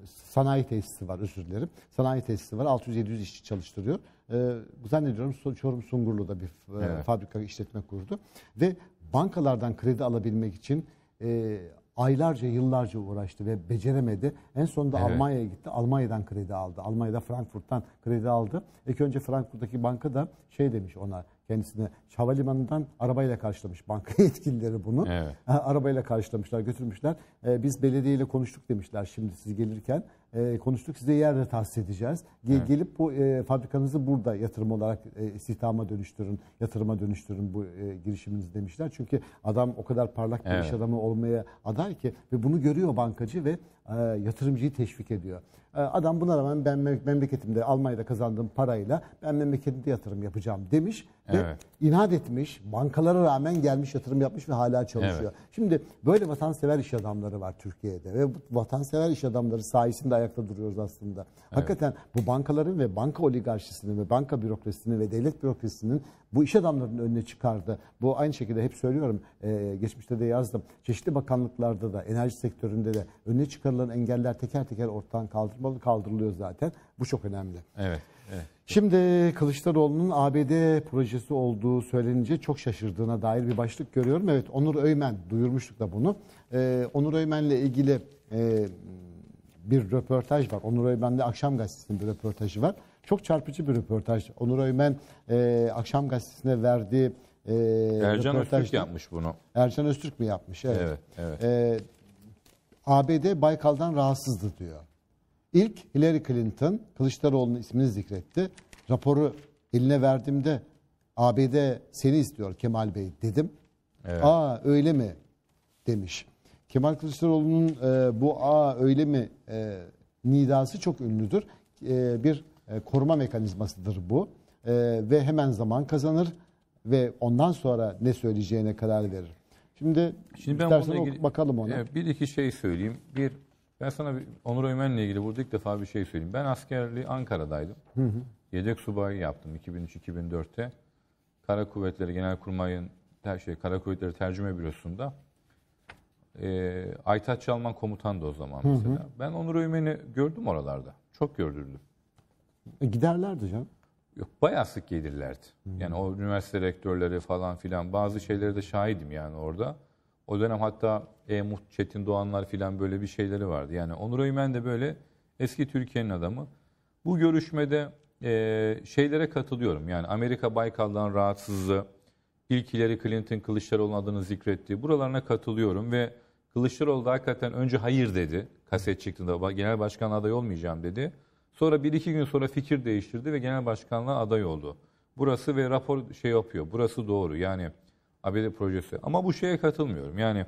sanayi tesisi var özür dilerim. Sanayi tesisi var 600-700 işçi çalıştırıyor. E, zannediyorum Çorum Sungurlu'da bir e, evet. fabrika işletme kurdu. Ve bankalardan kredi alabilmek için e, aylarca yıllarca uğraştı ve beceremedi. En sonunda evet. Almanya'ya gitti. Almanya'dan kredi aldı. Almanya'da Frankfurt'tan kredi aldı. İlk önce Frankfurt'taki banka da şey demiş ona kendisine havalimanından arabayla karşılamış banka [LAUGHS] yetkilileri bunu. Evet. Arabayla karşılamışlar, götürmüşler. Ee, biz belediyeyle konuştuk demişler şimdi siz gelirken e, konuştuk. Size yer de tahsis edeceğiz. Ge- evet. Gelip bu e, fabrikanızı burada yatırım olarak e, istihdama dönüştürün, yatırıma dönüştürün bu e, girişiminizi demişler. Çünkü adam o kadar parlak bir evet. iş adamı olmaya aday ki ve bunu görüyor bankacı ve e, yatırımcıyı teşvik ediyor. Ee, adam buna rağmen ben memleketimde Almanya'da kazandığım parayla ben memleketimde yatırım yapacağım demiş evet. ve inat etmiş. Bankalara rağmen gelmiş yatırım yapmış ve hala çalışıyor. Evet. Şimdi böyle vatansever iş adamları var Türkiye'de ve vatansever iş adamları sayesinde ayakta duruyoruz aslında. Evet. Hakikaten bu bankaların ve banka oligarşisinin ve banka bürokrasisinin ve devlet bürokrasisinin bu iş adamlarının önüne çıkardı. Bu aynı şekilde hep söylüyorum, e, geçmişte de yazdım. Çeşitli bakanlıklarda da, enerji sektöründe de önüne çıkarılan engeller teker teker ortadan kaldırmalı, kaldırılıyor zaten. Bu çok önemli. Evet. evet. Şimdi Kılıçdaroğlu'nun ABD projesi olduğu söylenince çok şaşırdığına dair bir başlık görüyorum. Evet, Onur Öymen duyurmuştuk da bunu. Ee, Onur Öymen'le ilgili e, bir röportaj var. Onur Öymen'de Akşam bir röportajı var. Çok çarpıcı bir röportaj. Onur Öymen e, Akşam Gazetesi'ne verdiği e, Ercan Öztürk yapmış bunu. Ercan Öztürk mü yapmış? Evet. evet, evet. E, ABD Baykal'dan rahatsızdı diyor. İlk Hillary Clinton, Kılıçdaroğlu'nun ismini zikretti. Raporu eline verdiğimde ABD seni istiyor Kemal Bey dedim. Evet. Aa öyle mi demiş. Kemal Kılıçdaroğlu'nun e, bu a öyle mi e, nidası çok ünlüdür. E, bir e, koruma mekanizmasıdır bu. E, ve hemen zaman kazanır ve ondan sonra ne söyleyeceğine karar verir. Şimdi, Şimdi ben istersen bununla ilgili, bakalım ona. Evet, bir iki şey söyleyeyim. Bir, ben sana bir, Onur Ömen'le ilgili burada ilk defa bir şey söyleyeyim. Ben askerliği Ankara'daydım. Hı hı. Yedek subayı yaptım 2003-2004'te. Kara Kuvvetleri Genelkurmay'ın her şey Kara Kuvvetleri Tercüme Bürosu'nda e, Aytaç Çalman komutan da o zaman mesela. Hı hı. Ben Onur Öymen'i gördüm oralarda. Çok gördürdüm. E, giderlerdi canım. Yok bayağı sık gelirlerdi. Hmm. Yani o üniversite rektörleri falan filan bazı şeylere de şahidim yani orada. O dönem hatta Emut Çetin Doğanlar filan böyle bir şeyleri vardı. Yani Onur Öymen de böyle eski Türkiye'nin adamı. Bu görüşmede e, şeylere katılıyorum. Yani Amerika Baykal'dan rahatsızlığı, ilkileri Clinton Kılıçdaroğlu'nun adını zikrettiği Buralarına katılıyorum ve Kılıçdaroğlu da hakikaten önce hayır dedi. Kaset çıktığında genel başkan aday olmayacağım dedi. Sonra bir iki gün sonra fikir değiştirdi ve genel başkanlığa aday oldu. Burası ve rapor şey yapıyor. Burası doğru. Yani ABD projesi. Ama bu şeye katılmıyorum. Yani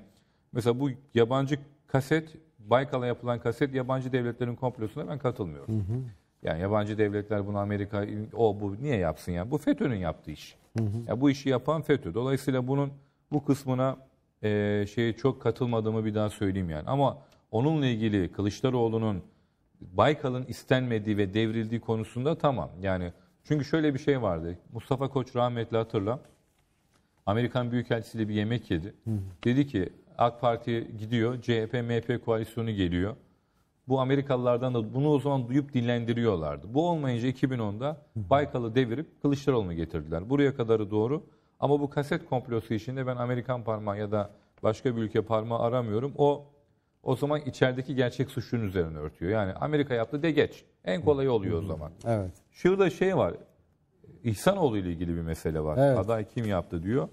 mesela bu yabancı kaset, Baykal'a yapılan kaset yabancı devletlerin komplosuna ben katılmıyorum. Hı hı. Yani yabancı devletler bunu Amerika o bu niye yapsın ya? Bu FETÖ'nün yaptığı iş. Hı hı. Ya bu işi yapan FETÖ. Dolayısıyla bunun bu kısmına e, şeye çok katılmadığımı bir daha söyleyeyim yani. Ama onunla ilgili Kılıçdaroğlu'nun Baykal'ın istenmediği ve devrildiği konusunda tamam. Yani çünkü şöyle bir şey vardı. Mustafa Koç rahmetli hatırla. Amerikan Büyükelçisi'yle bir yemek yedi. Hı hı. Dedi ki AK Parti gidiyor, CHP, MHP koalisyonu geliyor. Bu Amerikalılardan da bunu o zaman duyup dinlendiriyorlardı Bu olmayınca 2010'da Baykal'ı devirip Kılıçdaroğlu'nu getirdiler. Buraya kadarı doğru. Ama bu kaset komplosu içinde ben Amerikan parmağı ya da başka bir ülke parmağı aramıyorum. O o zaman içerideki gerçek suçun üzerine örtüyor. Yani Amerika yaptı de geç. En kolay oluyor o zaman. Evet. Şurada şey var. İhsanoğlu ile ilgili bir mesele var. Evet. Aday kim yaptı diyor.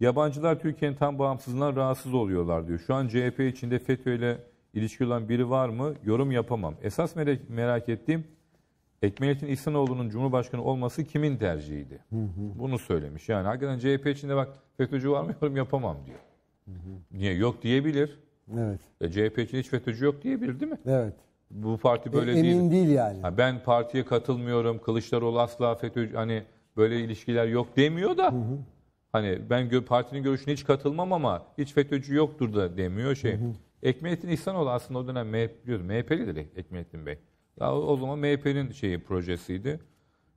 Yabancılar Türkiye'nin tam bağımsızlığından rahatsız oluyorlar diyor. Şu an CHP içinde FETÖ ile ilişki olan biri var mı? Yorum yapamam. Esas merak, merak ettiğim Ekmelettin İhsanoğlu'nun Cumhurbaşkanı olması kimin tercihiydi? Hı hı. Bunu söylemiş. Yani hakikaten CHP içinde bak FETÖ'cü var mı [LAUGHS] yapamam diyor. Hı hı. Niye? Yok diyebilir. Evet. E, CHP içinde hiç FETÖ'cü yok diyebilir değil mi? Evet. Bu parti böyle e, emin değil. Emin değil yani. Ha, ben partiye katılmıyorum. Kılıçdaroğlu asla FETÖ'cü hani böyle ilişkiler yok demiyor da. Hı hı. Hani ben gö partinin görüşüne hiç katılmam ama hiç FETÖ'cü yoktur da demiyor şey. Hı hı. Ekmelettin İhsanoğlu aslında o dönem MHP, MHP'lidir Ekmelettin Bey. Ya o zaman MHP'nin şeyi projesiydi.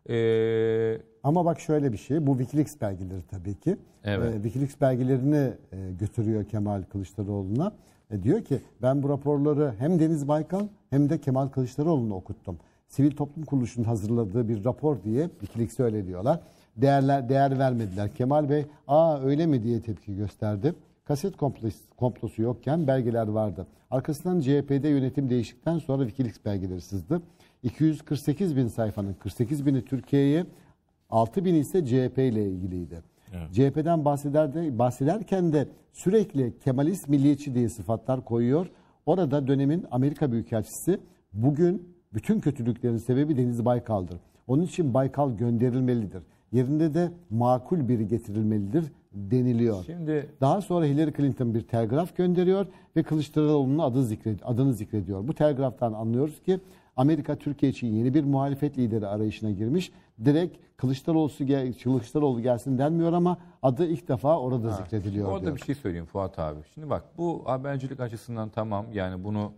Ee, Ama bak şöyle bir şey, bu WikiLeaks belgeleri tabii ki. Evet. Ee, WikiLeaks belgelerini e, götürüyor Kemal Kılıçdaroğlu'na. E, diyor ki ben bu raporları hem Deniz Baykal hem de Kemal Kılıçdaroğlu'na okuttum. Sivil Toplum Kuruluşu'nun hazırladığı bir rapor diye WikiLeaks öyle diyorlar. Değerler değer vermediler. Kemal Bey, "Aa öyle mi?" diye tepki gösterdi. Kaset komplosu yokken belgeler vardı. Arkasından CHP'de yönetim değişikten sonra Wikileaks belgeleri sızdı. 248 bin sayfanın 48 bini Türkiye'ye, 6 bini ise CHP ile ilgiliydi. Evet. CHP'den bahseder bahsederken de sürekli Kemalist milliyetçi diye sıfatlar koyuyor. Orada dönemin Amerika Büyükelçisi bugün bütün kötülüklerin sebebi Deniz Baykal'dır. Onun için Baykal gönderilmelidir. Yerinde de makul biri getirilmelidir deniliyor. Şimdi daha sonra Hillary Clinton bir telgraf gönderiyor ve Kılıçdaroğlu'nun adı zikred, adını zikrediyor. Bu telgraftan anlıyoruz ki Amerika Türkiye için yeni bir muhalefet lideri arayışına girmiş. Direkt Kılıçdaroğlu, Kılıçdaroğlu gelsin denmiyor ama adı ilk defa orada ha, zikrediliyor. Orada diyor. bir şey söyleyeyim Fuat abi. Şimdi bak bu habercilik açısından tamam yani bunu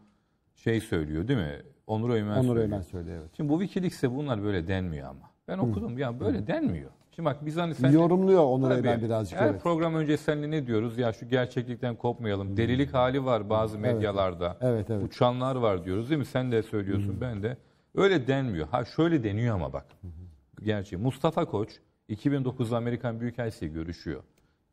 şey söylüyor değil mi? Onur Öymen Onur söylüyor. Öymen söylüyor evet. Şimdi bu Wikileaks'e bunlar böyle denmiyor ama. Ben okudum Hı. ya böyle Hı. denmiyor. Şimdi bak biz hani sen yorumluyor Onur Tabii, birazcık. Her evet. program öncesi seninle ne diyoruz? Ya şu gerçeklikten kopmayalım. Delilik hali var bazı medyalarda. Evet, evet. evet. Uçanlar var diyoruz değil mi? Sen de söylüyorsun Hı-hı. ben de. Öyle denmiyor. Ha şöyle deniyor ama bak. Gerçi Mustafa Koç 2009 Amerikan Büyükelçisi'yle görüşüyor.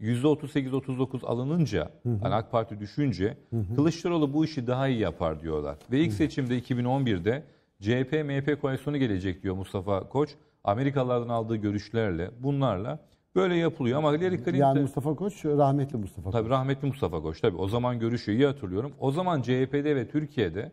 %38-39 alınınca, hı hani AK Parti düşünce Hı-hı. Kılıçdaroğlu bu işi daha iyi yapar diyorlar. Ve ilk Hı-hı. seçimde 2011'de CHP-MHP koalisyonu gelecek diyor Mustafa Koç. Amerikalılardan aldığı görüşlerle bunlarla böyle yapılıyor ama Hillary Clinton... Yani Mustafa Koç, rahmetli Mustafa Koç. Tabii rahmetli Mustafa Koç. Tabii o zaman görüşü iyi hatırlıyorum. O zaman CHP'de ve Türkiye'de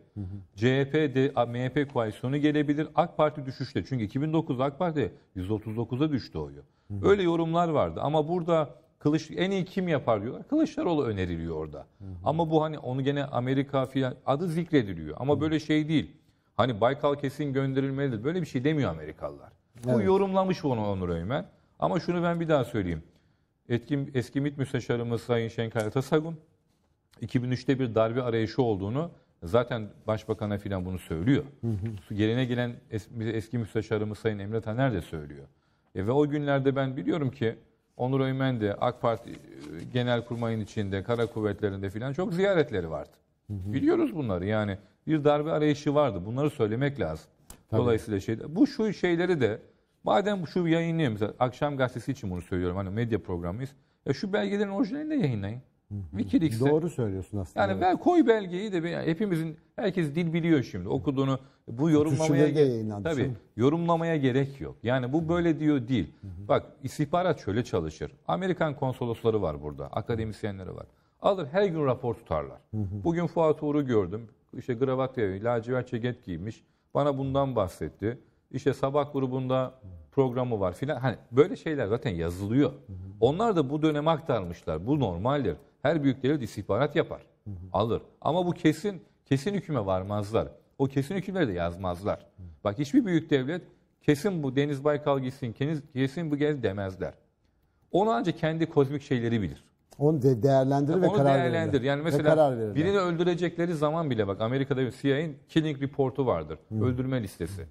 CHP'de MHP koalisyonu gelebilir. AK Parti düşüşte. Çünkü 2009'da AK Parti 139'a düştü oyu. Hı Öyle yorumlar vardı ama burada Kılıç en iyi kim yapar diyorlar. Kılıçdaroğlu öneriliyor orada. Hı hı. Ama bu hani onu gene Amerika filan adı zikrediliyor. Ama hı. böyle şey değil. Hani Baykal kesin gönderilmelidir. Böyle bir şey demiyor Amerikalılar. Evet. yorumlamış onu Onur Öymen. Ama şunu ben bir daha söyleyeyim. Etkin, eski MİT Müsteşarımız Sayın Şenkay Atasagun 2003'te bir darbe arayışı olduğunu zaten başbakana filan bunu söylüyor. Hı Gelene gelen es, eski müsteşarımız Sayın Emre Taner de söylüyor. E, ve o günlerde ben biliyorum ki Onur Öymen de AK Parti e, Genel Kurmayın içinde, kara kuvvetlerinde filan çok ziyaretleri vardı. Biliyoruz bunları yani. Bir darbe arayışı vardı. Bunları söylemek lazım. Tabii. Dolayısıyla şey, bu şu şeyleri de Madem şu yayınlıyor mesela akşam gazetesi için bunu söylüyorum hani medya programıyız. Ya e, şu belgelerin orijinalini de yayınlayın. Wikileaks'e. Doğru söylüyorsun aslında. Yani ben koy belgeyi de yani hepimizin herkes dil biliyor şimdi okuduğunu bu yorumlamaya ge- yorumlamaya gerek yok. Yani bu böyle diyor değil. Bak istihbarat şöyle çalışır. Amerikan konsolosları var burada, akademisyenleri var. Alır her gün rapor tutarlar. Bugün Fuat Uğur'u gördüm. İşte gravat ve lacivert ceket giymiş. Bana bundan bahsetti işte sabah grubunda programı var filan. Hani böyle şeyler zaten yazılıyor. Onlar da bu döneme aktarmışlar. Bu normaldir. Her büyük devlet istihbarat yapar. Alır. Ama bu kesin kesin hüküme varmazlar. O kesin hükümleri de yazmazlar. Bak hiçbir büyük devlet kesin bu Deniz Baykal gitsin, kesin bu gel demezler. Onu ancak kendi kozmik şeyleri bilir. Onu de değerlendirir ve onu karar değerlendir. verir. Yani mesela verir. birini öldürecekleri zaman bile bak Amerika'da bir CIA'in killing reportu vardır. Hı. Öldürme listesi.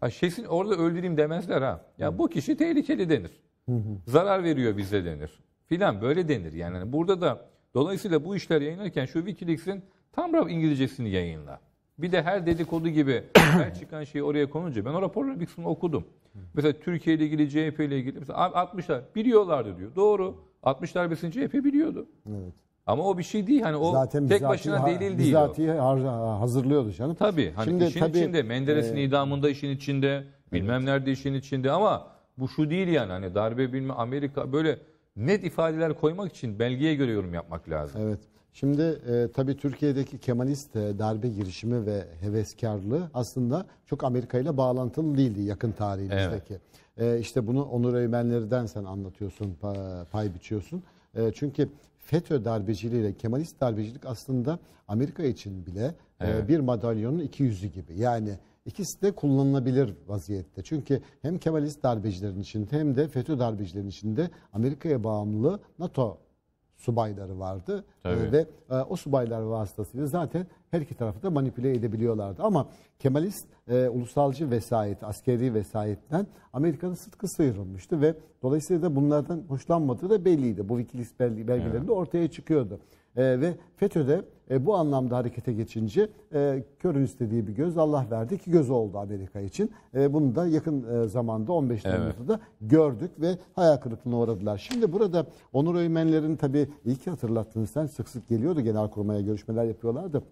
Hı hı. şeysin orada öldüreyim demezler ha. Ya hı. bu kişi tehlikeli denir. Hı hı. Zarar veriyor bize denir. Filan böyle denir yani. Hani burada da dolayısıyla bu işler yayınlarken şu WikiLeaks'in tam İngilizcesini yayınla. Bir de her dedikodu gibi [COUGHS] her çıkan şeyi oraya konunca ben o raporları bir kısmını okudum. Mesela Türkiye ile ilgili, CHP ile ilgili mesela 60'lar biliyorlardı diyor. Doğru. 60 darbesini CHP biliyordu. Evet. Ama o bir şey değil. Hani o Zaten tek başına delil değil. Bizatihi hazırlıyordu canım. Tabii. Hani Şimdi, işin tabii, içinde. Menderes'in e... idamında işin içinde. Bilmem evet. nerede işin içinde ama bu şu değil yani. Hani darbe bilme Amerika böyle net ifadeler koymak için belgeye göre yorum yapmak lazım. Evet. Şimdi e, tabii Türkiye'deki Kemalist e, darbe girişimi ve heveskarlığı aslında çok Amerika ile bağlantılı değildi yakın tarihimizdeki. Evet. E, işte bunu Onur Öymenleri'den sen anlatıyorsun, pay, biçiyorsun. E, çünkü FETÖ darbeciliğiyle Kemalist darbecilik aslında Amerika için bile e, evet. e, bir madalyonun iki yüzü gibi. Yani İkisi de kullanılabilir vaziyette. Çünkü hem Kemalist darbecilerin içinde hem de FETÖ darbecilerin içinde Amerika'ya bağımlı NATO subayları vardı. Ee, Tabii. Ve e, o subaylar vasıtasıyla zaten her iki tarafı da manipüle edebiliyorlardı. Ama Kemalist e, ulusalcı vesayet, askeri vesayetten Amerika'nın sıtkı sıyrılmıştı ve dolayısıyla da bunlardan hoşlanmadığı da belliydi. Bu Wikileaks belgelerinde evet. ortaya çıkıyordu. E, ve FETÖ'de e, bu anlamda harekete geçince e, körün istediği bir göz Allah verdi ki göz oldu Amerika için. E, bunu da yakın e, zamanda 15 Temmuz'da evet. da gördük ve hayal kırıklığına uğradılar. Şimdi burada Onur Öymenler'in tabii iyi ki hatırlattın sen sık sık geliyordu genel kurmaya görüşmeler yapıyorlardı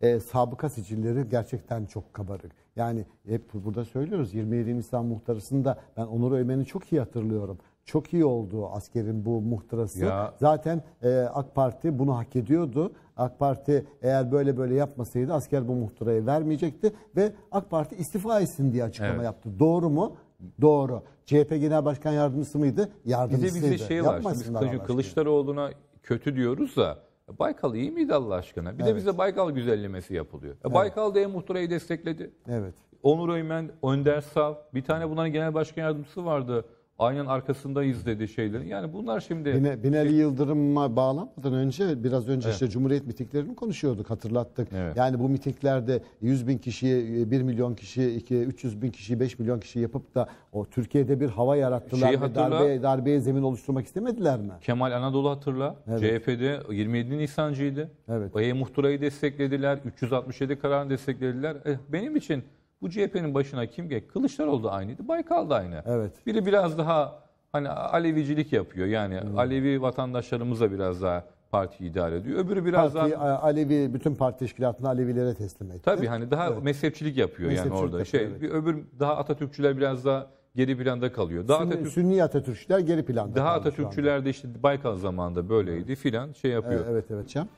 e, sabıka sicilleri gerçekten çok kabarık. Yani hep burada söylüyoruz 27 Nisan muhtarısında ben Onur Ömen'i çok iyi hatırlıyorum çok iyi oldu askerin bu muhtırası. Ya. Zaten e, AK Parti bunu hak ediyordu. AK Parti eğer böyle böyle yapmasaydı asker bu muhtırayı vermeyecekti ve AK Parti istifa etsin diye açıklama evet. yaptı. Doğru mu? Doğru. CHP Genel Başkan Yardımcısı mıydı? Yardımcısıydı. Bir de, bir de şey var. Şimdi Kılıçdaroğlu'na kötü diyoruz da Baykal iyi miydi Allah aşkına? Bir evet. de bize Baykal güzellemesi yapılıyor. E, evet. Baykal da en muhtırayı destekledi. Evet. Onur Öymen, Önder Sal, bir tane bunların genel başkan yardımcısı vardı aynen arkasındayız dedi şeylerin. Yani bunlar şimdi... Bine, şey- Binali şey... Yıldırım'a bağlanmadan önce biraz önce evet. işte Cumhuriyet mitiklerini konuşuyorduk hatırlattık. Evet. Yani bu mitiklerde 100 bin kişiye 1 milyon kişi 2, 300 bin kişi 5 milyon kişi yapıp da o Türkiye'de bir hava yarattılar Şeyi ve hatırla, darbeye, darbeye zemin oluşturmak istemediler mi? Kemal Anadolu hatırla. Evet. CHP'de 27 Nisancıydı. Evet. Bayi muhtırayı desteklediler. 367 kararını desteklediler. Eh, benim için bu CHP'nin başına kim geldi? Kılıçdaroğlu da aynıydı, Baykal da aynı. Evet. Biri biraz daha hani Alevicilik yapıyor. Yani hmm. Alevi vatandaşlarımız biraz daha parti idare ediyor. Öbürü biraz daha... Alevi, bütün parti teşkilatını Alevilere teslim etti. Tabii hani daha evet. mezhepçilik yapıyor mezhepçilik yani orada. Yapıyor, şey, evet. bir öbür daha Atatürkçüler biraz daha geri planda kalıyor. Daha Sünni, Atatürk, Sünni Atatürkçüler geri planda. Daha Atatürkçüler de işte Baykal zamanında böyleydi filan şey yapıyor. Evet evet. can.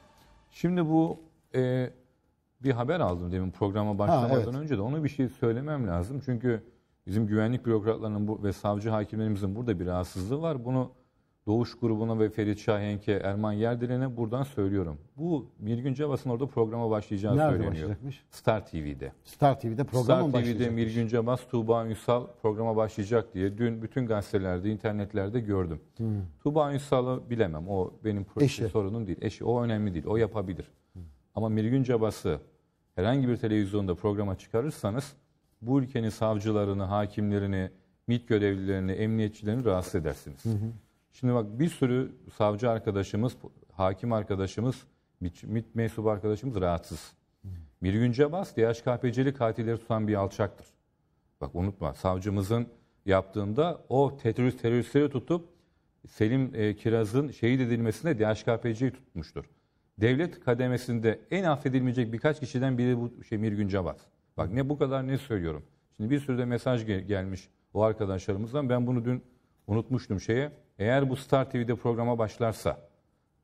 Şimdi bu e, bir haber aldım demin programa başlamadan ha, evet. önce de onu bir şey söylemem lazım. Çünkü bizim güvenlik bürokratlarının bu, ve savcı hakimlerimizin burada bir rahatsızlığı var. Bunu Doğuş grubuna ve Ferit Şahenk'e, Erman Yerdilen'e buradan söylüyorum. Bu bir gün Cevas'ın orada programa başlayacağı Nerede söyleniyor. Star TV'de. Star TV'de programa Star Star TV'de Mirgün Cevas, Tuğba Ünsal programa başlayacak diye dün bütün gazetelerde, internetlerde gördüm. Hmm. Tuğba Ünsal'ı bilemem. O benim Eşi. sorunum değil. Eşi. O önemli değil. O yapabilir. Hmm. Ama Mirgün Cevas'ı herhangi bir televizyonda programa çıkarırsanız bu ülkenin savcılarını, hakimlerini, MİT görevlilerini, emniyetçilerini rahatsız edersiniz. Hı hı. Şimdi bak bir sürü savcı arkadaşımız, hakim arkadaşımız, MİT, MİT mensubu arkadaşımız rahatsız. Hı Bir günce bas DHKPC'li katilleri tutan bir alçaktır. Bak unutma savcımızın yaptığında o terörist teröristleri tutup Selim e, Kiraz'ın şehit edilmesinde DHKPC'yi tutmuştur devlet kademesinde en affedilmeyecek birkaç kişiden biri bu şey Mirgün Cevat. Bak ne bu kadar ne söylüyorum. Şimdi bir sürü de mesaj gel gelmiş o arkadaşlarımızdan. Ben bunu dün unutmuştum şeye. Eğer bu Star TV'de programa başlarsa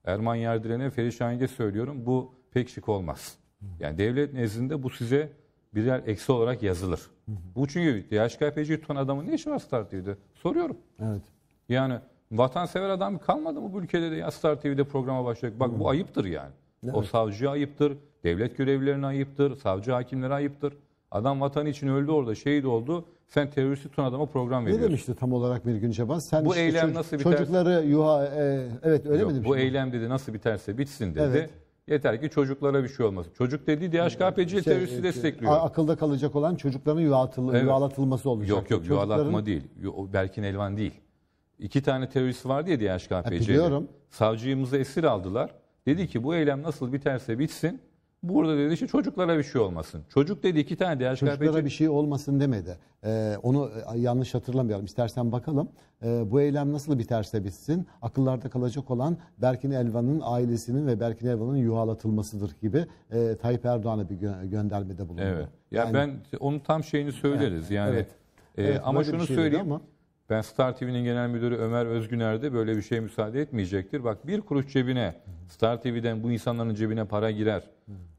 Erman Yerdiren'e Ferişahin'e söylüyorum bu pek şık olmaz. Yani devlet nezdinde bu size birer eksi olarak yazılır. Hı hı. Bu çünkü DHKPC tutan adamın ne işi var Star TV'de? Soruyorum. Evet. Yani Vatansever adam kalmadı mı bu ülkede de ya Star TV'de programa başlayacak. Bak bu ayıptır yani. Evet. O savcı ayıptır, devlet görevlilerine ayıptır, savcı hakimlere ayıptır. Adam vatan için öldü orada, şehit oldu. Sen teröristi tun adama program veriyorsun. Ne demişti tam olarak bir gün Şaban? Sen bu işte eylem çocuk, nasıl biterse... Çocukları yuha... E, evet öyle Yok, mi demiş? Bu eylem dedi nasıl biterse bitsin dedi. Evet. Yeter ki çocuklara bir şey olmasın. Çocuk dedi DHKPC şey, teröristi e, destekliyor. Akılda kalacak olan çocukların yuvalatıl, evet. yuvalatılması olacak. Yok yok çocukların... yuvalatma değil. Berkin Elvan değil. İki tane terörist var diye diye Biliyorum. Savcıyımızı esir aldılar. Dedi ki bu eylem nasıl biterse bitsin. Burada dedi ki çocuklara bir şey olmasın. Çocuk dedi iki tane DHKPC... Çocuklara bir şey olmasın demedi. Ee, onu e, yanlış hatırlamayalım. İstersen bakalım. Ee, bu eylem nasıl biterse bitsin. Akıllarda kalacak olan Berkin Elvan'ın ailesinin ve Berkin Elvan'ın yuhalatılmasıdır gibi e, Tayyip Erdoğan'a bir gö göndermede bulundu. Evet. Ya yani, ben onun tam şeyini söyleriz. Yani, yani evet. e, evet ama şunu söyleyeyim. Ama... Ben Star TV'nin genel müdürü Ömer Özgüner de böyle bir şeye müsaade etmeyecektir. Bak bir kuruş cebine Star TV'den bu insanların cebine para girer.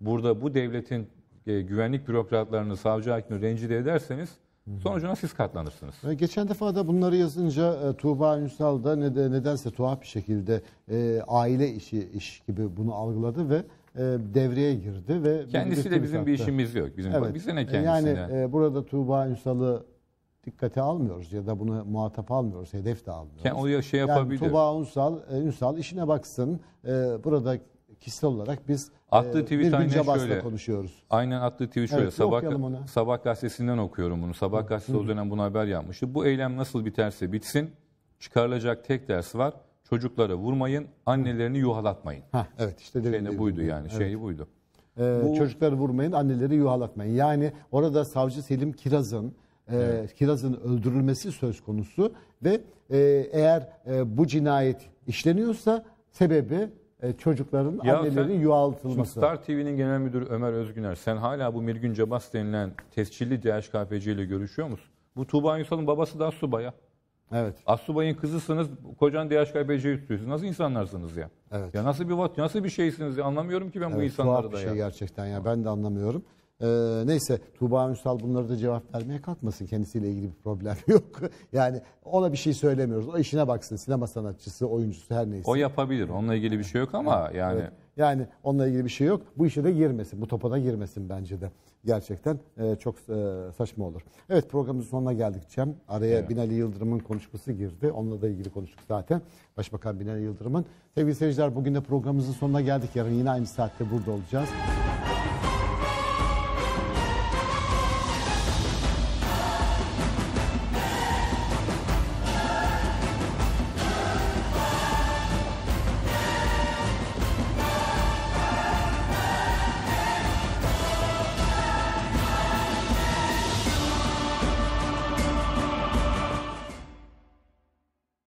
Burada bu devletin e, güvenlik bürokratlarını, savcı hakimini rencide ederseniz sonucuna siz katlanırsınız. Geçen defa da bunları yazınca e, Tuğba Ünsal da ne de, nedense tuhaf bir şekilde e, aile işi iş gibi bunu algıladı ve e, devreye girdi ve Kendisi de bizim bir işimiz yok. Bizim Evet. Bize ne kendisine? Yani e, burada Tuğba Ünsal'ı dikkate almıyoruz ya da bunu muhatap almıyoruz, hedef de almıyoruz. Yani o ya şey yapabilir. Yani Tuba unsal e, Ünsal işine baksın. E, burada kişisel olarak biz e, attığı tweet bir şöyle, konuşuyoruz. Aynen attığı tweet şöyle. Evet, sabah, sabah gazetesinden okuyorum bunu. Sabah gazetesi o dönem bunu haber yapmıştı. Bu eylem nasıl biterse bitsin. Çıkarılacak tek ders var. Çocuklara vurmayın, annelerini yuhalatmayın. Ha, evet işte dediğim Şeyine buydu yani, evet. şeyi buydu. Ee, Bu, çocukları vurmayın, anneleri yuhalatmayın. Yani orada savcı Selim Kiraz'ın ee, evet. Kiraz'ın öldürülmesi söz konusu ve e, eğer e, bu cinayet işleniyorsa sebebi e, çocukların ya anneleri yuvaltılması. Star TV'nin genel müdürü Ömer Özgüner sen hala bu Mirgün Cabas denilen tescilli DHKPC ile görüşüyor musun? Bu Tuğba Yusal'ın babası da Asuba'ya. Evet. Assubay'ın kızısınız, kocan DHKPC'yi tutuyorsunuz. Nasıl insanlarsınız ya? Evet. Ya nasıl bir vat, nasıl bir şeysiniz ya? Anlamıyorum ki ben evet, bu insanları da şey ya. şey gerçekten ya. Ben de anlamıyorum. Ee, neyse Tuğba Ünsal bunları da cevap vermeye kalkmasın. Kendisiyle ilgili bir problem [LAUGHS] yok. yani ona bir şey söylemiyoruz. O işine baksın. Sinema sanatçısı, oyuncusu her neyse. O yapabilir. Onunla ilgili bir şey yok ama yani. Evet. Yani onunla ilgili bir şey yok. Bu işe de girmesin. Bu topa da girmesin bence de. Gerçekten e, çok e, saçma olur. Evet programımızın sonuna geldik Cem. Araya evet. Binali Yıldırım'ın konuşması girdi. Onunla da ilgili konuştuk zaten. Başbakan Binali Yıldırım'ın. Sevgili seyirciler bugün de programımızın sonuna geldik. Yarın yine aynı saatte burada olacağız.